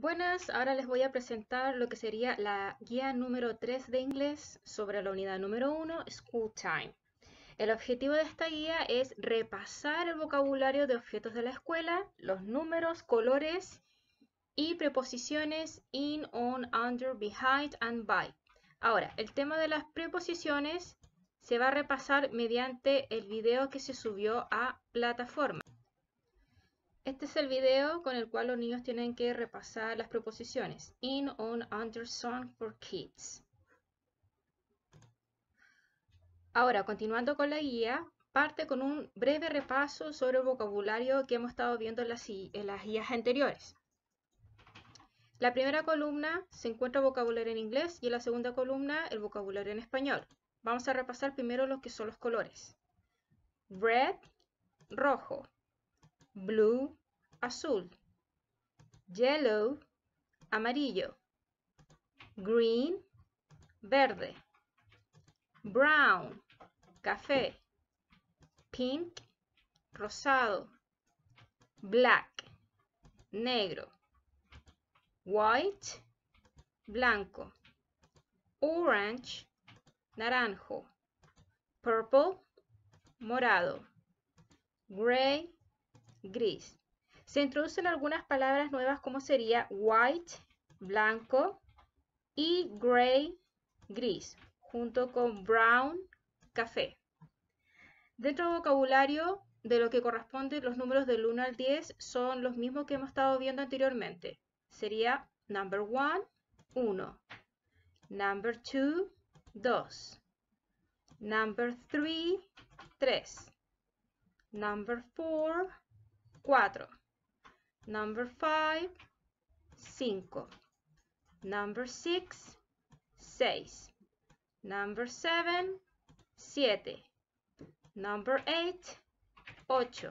Buenas, ahora les voy a presentar lo que sería la guía número 3 de inglés sobre la unidad número 1, School Time. El objetivo de esta guía es repasar el vocabulario de objetos de la escuela, los números, colores y preposiciones in, on, under, behind and by. Ahora, el tema de las preposiciones se va a repasar mediante el video que se subió a plataforma. Este es el video con el cual los niños tienen que repasar las proposiciones. In, on, under, song for kids. Ahora, continuando con la guía, parte con un breve repaso sobre el vocabulario que hemos estado viendo en las, en las guías anteriores. La primera columna se encuentra vocabulario en inglés y en la segunda columna el vocabulario en español. Vamos a repasar primero lo que son los colores. Red, rojo. Blue, azul, yellow, amarillo, green, verde, brown, café, pink, rosado, black, negro, white, blanco, orange, naranjo, purple, morado, gray, gris. Se introducen algunas palabras nuevas como sería white, blanco, y gray, gris, junto con brown, café. Dentro del vocabulario de lo que corresponde los números del 1 al 10 son los mismos que hemos estado viendo anteriormente. Sería number 1, 1. Number 2, 2. Number 3, 3. Number 4, 4. Number 5, 5. Number 6, 6. Number 7, 7. Number 8, 8.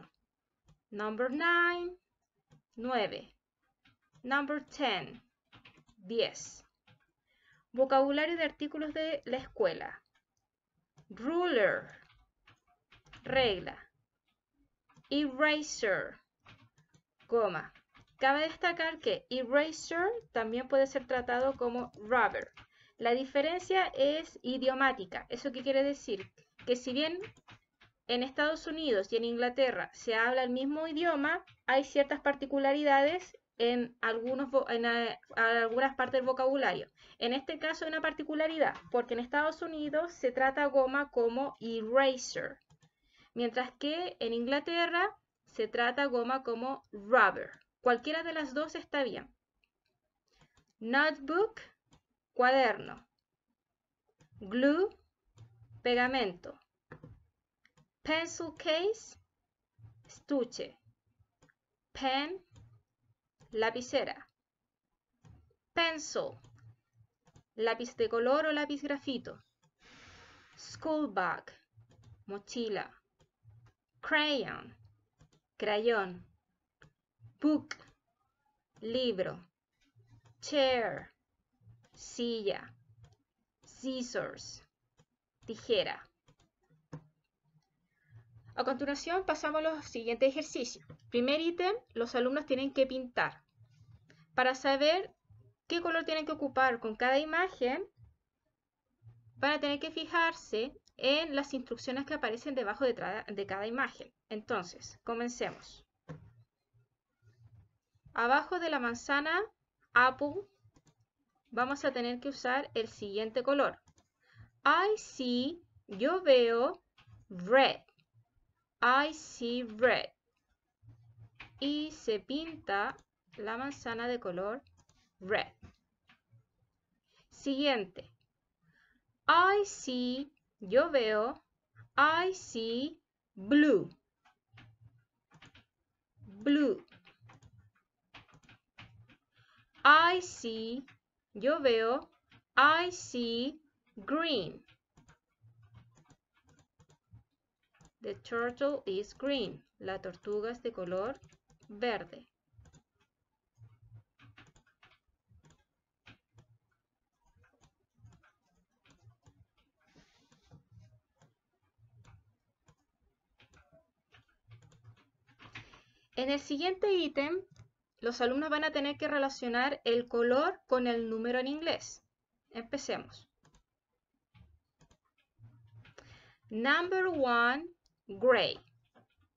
Number 9, 9. Number 10, 10. Vocabulario de artículos de la escuela. Ruler, regla. Eraser, eraser goma. Cabe destacar que eraser también puede ser tratado como rubber. La diferencia es idiomática. ¿Eso qué quiere decir? Que si bien en Estados Unidos y en Inglaterra se habla el mismo idioma, hay ciertas particularidades en, eh, algunas partes del vocabulario. En este caso una particularidad, porque en Estados Unidos se trata goma como eraser, mientras que en Inglaterra se trata goma como rubber. Cualquiera de las dos está bien. Notebook, cuaderno. Glue, pegamento. Pencil case, estuche. Pen, lapicera. Pencil, lápiz de color o lápiz grafito. School bag, mochila. Crayon, crayón, book, libro, chair, silla, scissors, tijera. A continuación pasamos a los siguientes ejercicios. Primer ítem, los alumnos tienen que pintar. Para saber qué color tienen que ocupar con cada imagen, van a tener que fijarse en las instrucciones que aparecen debajo de, de cada imagen. Entonces, comencemos. Abajo de la manzana Apple vamos a tener que usar el siguiente color. I see, yo veo red. I see red. Y se pinta la manzana de color red. Siguiente. I see yo veo, I see blue. Blue. I see, yo veo, I see green. The turtle is green. La tortuga es de color verde. En el siguiente ítem, los alumnos van a tener que relacionar el color con el número en inglés. Empecemos. Number one, gray.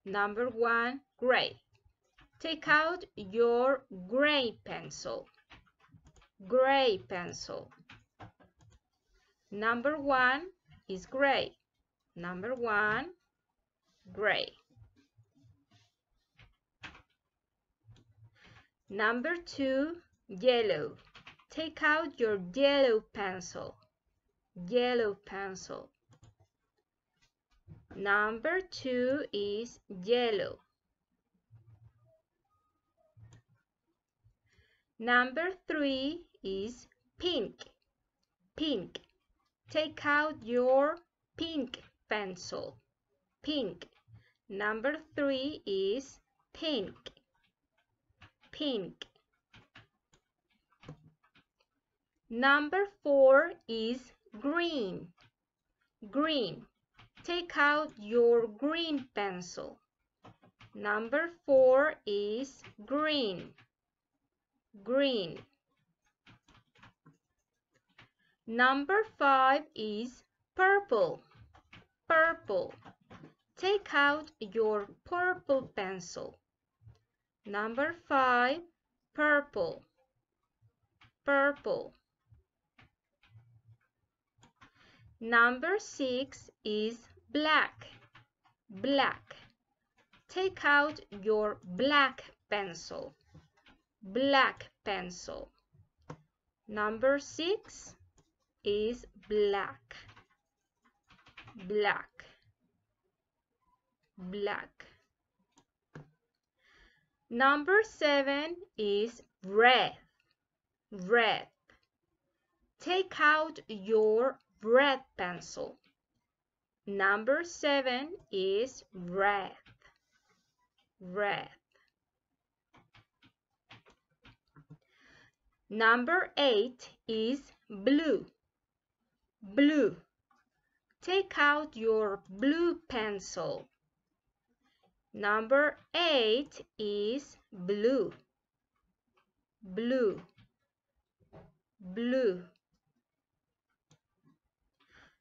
Number one, gray. Take out your gray pencil. Gray pencil. Number one is gray. Number one, gray. Number two, yellow. Take out your yellow pencil. Yellow pencil. Number two is yellow. Number three is pink. Pink. Take out your pink pencil. Pink. Number three is pink pink. Number four is green. Green. Take out your green pencil. Number four is green. Green. Number five is purple. Purple. Take out your purple pencil. Number five, purple, purple. Number six is black, black. Take out your black pencil, black pencil. Number six is black, black, black. Number seven is breath. Breath. Take out your red pencil. Number seven is breath. Breath. Number eight is blue. Blue. Take out your blue pencil. Number eight is blue, blue, blue.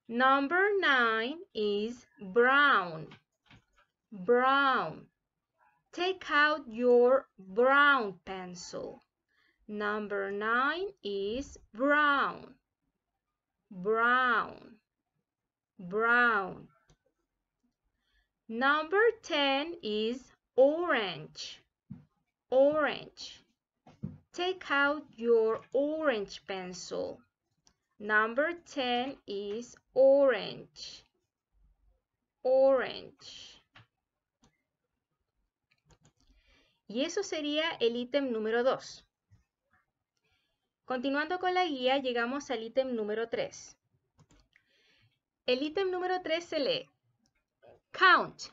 Number nine is brown, brown. Take out your brown pencil. Number nine is brown, brown, brown. Number 10 is orange. Orange. Take out your orange pencil. Number 10 is orange. Orange. Y eso sería el ítem número 2. Continuando con la guía, llegamos al ítem número 3. El ítem número 3 se lee count.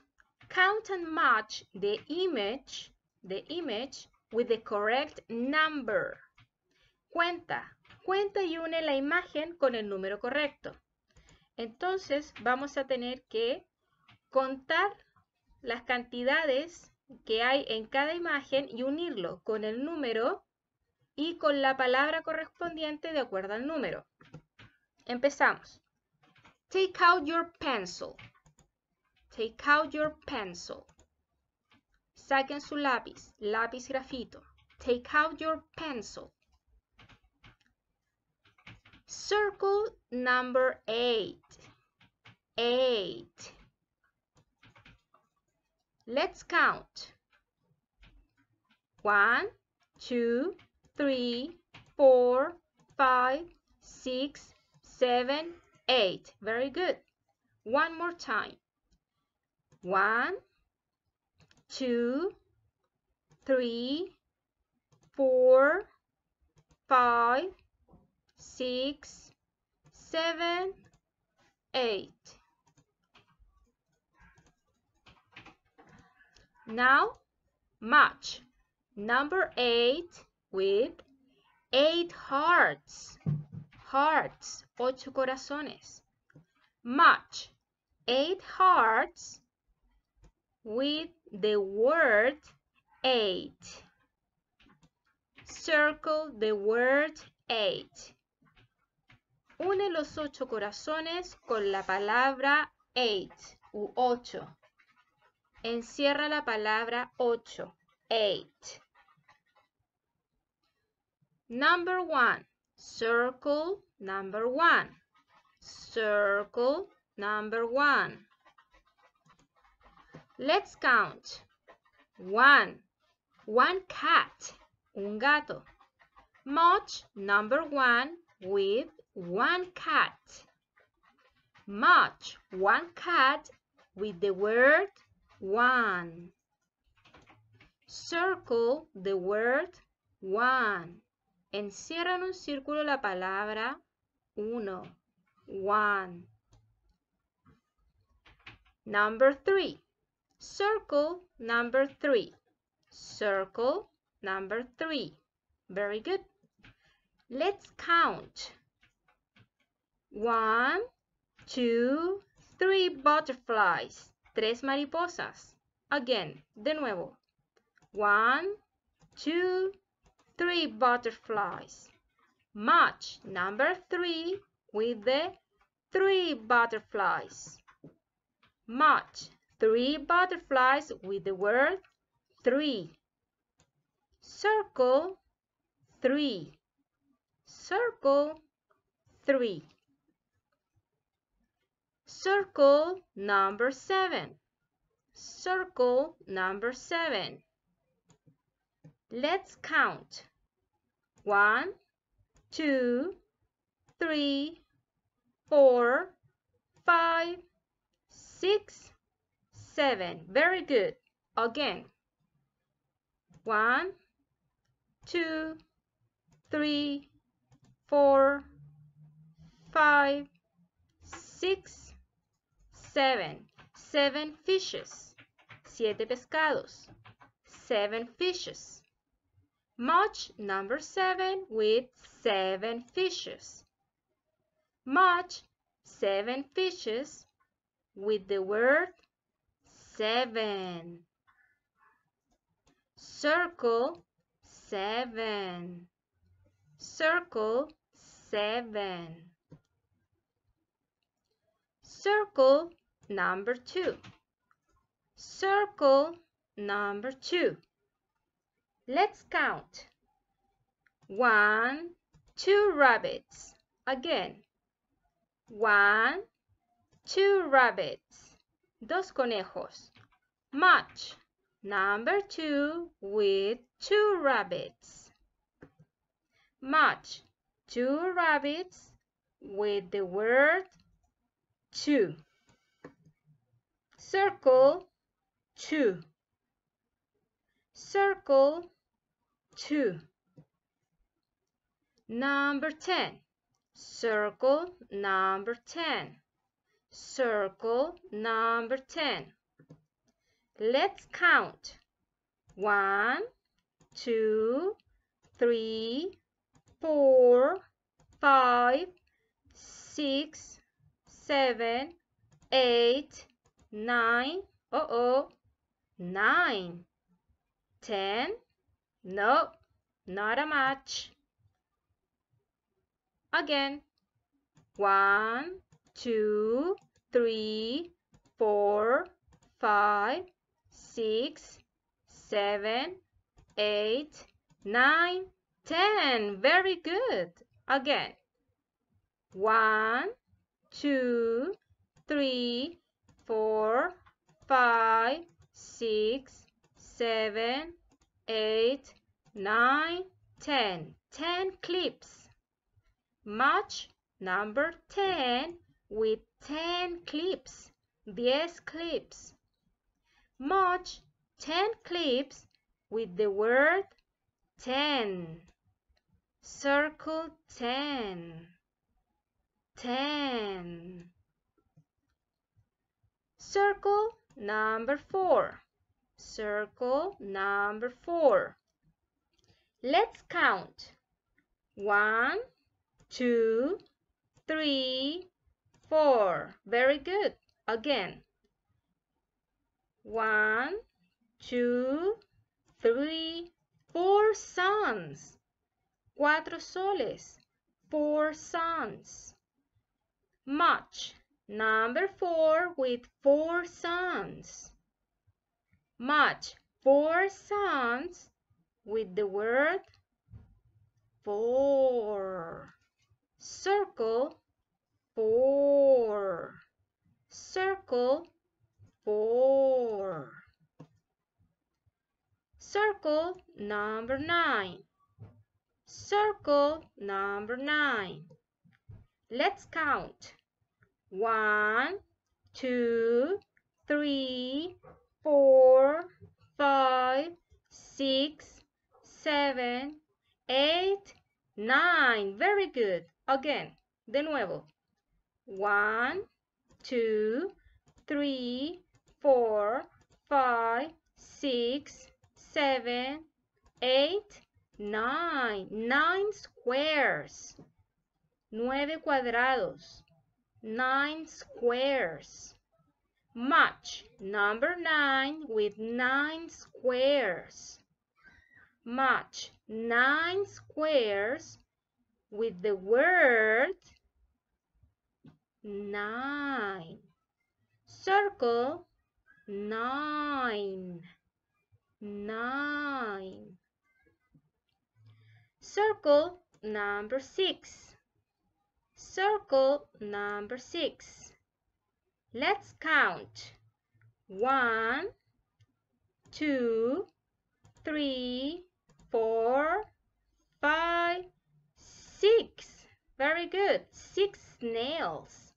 Count and match the image, the image with the correct number. Cuenta. Cuenta y une la imagen con el número correcto. Entonces vamos a tener que contar las cantidades que hay en cada imagen y unirlo con el número y con la palabra correspondiente de acuerdo al número. Empezamos. Take out your pencil. Take out your pencil. Saquen su lápiz, lápiz grafito. Take out your pencil. Circle number eight. Eight. Let's count. One, two, three, four, five, six, seven, eight. Very good. One more time. One, two, three, four, five, six, seven, eight. Now match number eight with eight hearts. Hearts, ocho corazones. Match eight hearts with the word eight. Circle the word eight. Une los ocho corazones con la palabra eight u ocho. Encierra la palabra ocho, eight. Number one, circle number one. Circle number one. Let's count. One. One cat. Un gato. Match number one with one cat. Match one cat with the word one. Circle the word one. Encierra en un círculo la palabra uno. One. Number three. Circle number three. Circle number three. Very good. Let's count. One, two, three butterflies. Tres mariposas. Again, de nuevo. One, two, three butterflies. Match number three with the three butterflies. Match three butterflies with the word three. Circle three. Circle three. Circle number seven. Circle number seven. Let's count. One, two, three, four, five, six, seven. Very good. Again. One, two, three, four, five, six, seven. Seven fishes. Siete pescados. Seven fishes. Match number seven with seven fishes. Match seven fishes with the word seven. Circle seven. Circle seven. Circle number two. Circle number two. Let's count. One, two rabbits. Again. One, two rabbits dos conejos. Match number two with two rabbits. Match two rabbits with the word two. Circle two. Circle two. Number 10. Circle number 10. Circle number 10. Let's count. One, two, three, four, five, six, seven, eight, nine. Uh nine. Ten? No, not a match. Again. One, two, three, four, five, six, seven, eight, nine, ten. Very good. Again. One, two, three, four, five, six, seven, eight, nine, ten. Ten clips. Match number ten with 10 clips. 10 clips. Match 10 clips with the word 10. Circle 10. 10. Circle number 4. Circle number 4. Let's count. One, two, three, four. Very good. Again. One, two, three, four sons. Cuatro soles. Four sons. Much. Number four with four sons. Much. Four sons with the word four. Circle number 9. Circle number 9. Let's count. One, two, three, four, five, six, seven, eight, nine. Very good. Again, de nuevo. One, two, three, four, five, six, seven, eight, nine, nine squares, nueve cuadrados, nine squares. Match number nine with nine squares. Match nine squares with the word nine. Circle nine, nine. Circle number six. Circle number six. Let's count. One, two, three, four, five, six. Very good. Six snails.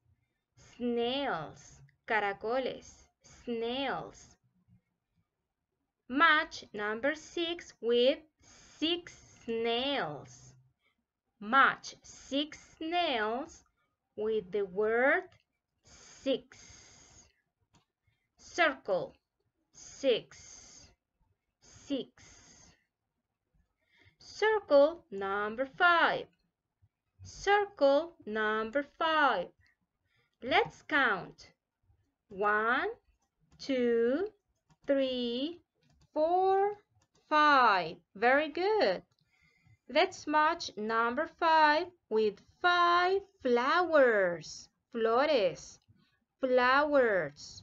Snails. Caracoles. Snails. Match number six with six snails. Match six snails with the word six. Circle six, six. Circle number five. Circle number five. Let's count. One, two, three, four, five. Very good. Let's match number five with five flowers. Flores. Flowers.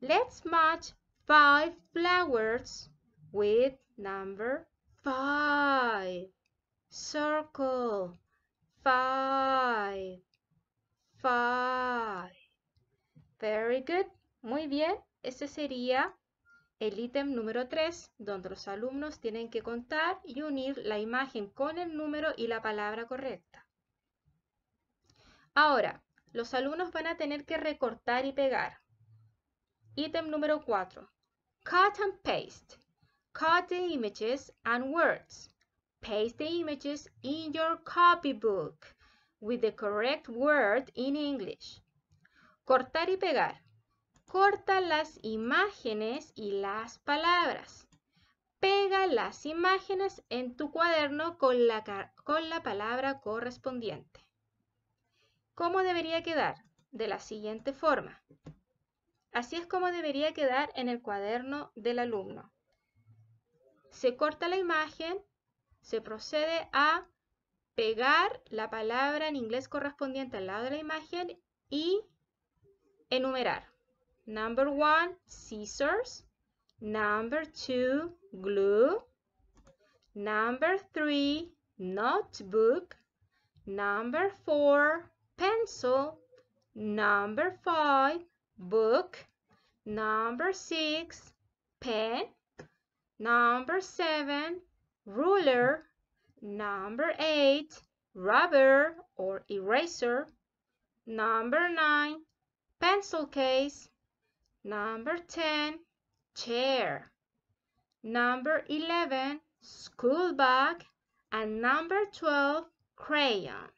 Let's match five flowers with number five. Circle. Five. Five. Very good. Muy bien. Este sería El ítem número 3, donde los alumnos tienen que contar y unir la imagen con el número y la palabra correcta. Ahora, los alumnos van a tener que recortar y pegar. Ítem número 4. Cut and paste. Cut the images and words. Paste the images in your copybook with the correct word in English. Cortar y pegar. Corta las imágenes y las palabras. Pega las imágenes en tu cuaderno con la, con la palabra correspondiente. ¿Cómo debería quedar? De la siguiente forma. Así es como debería quedar en el cuaderno del alumno. Se corta la imagen, se procede a pegar la palabra en inglés correspondiente al lado de la imagen y enumerar. Number one, scissors. Number two, glue. Number three, notebook. Number four, pencil. Number five, book. Number six, pen. Number seven, ruler. Number eight, rubber or eraser. Number nine, pencil case. Number 10, chair. Number 11, school bag. And number 12, crayon.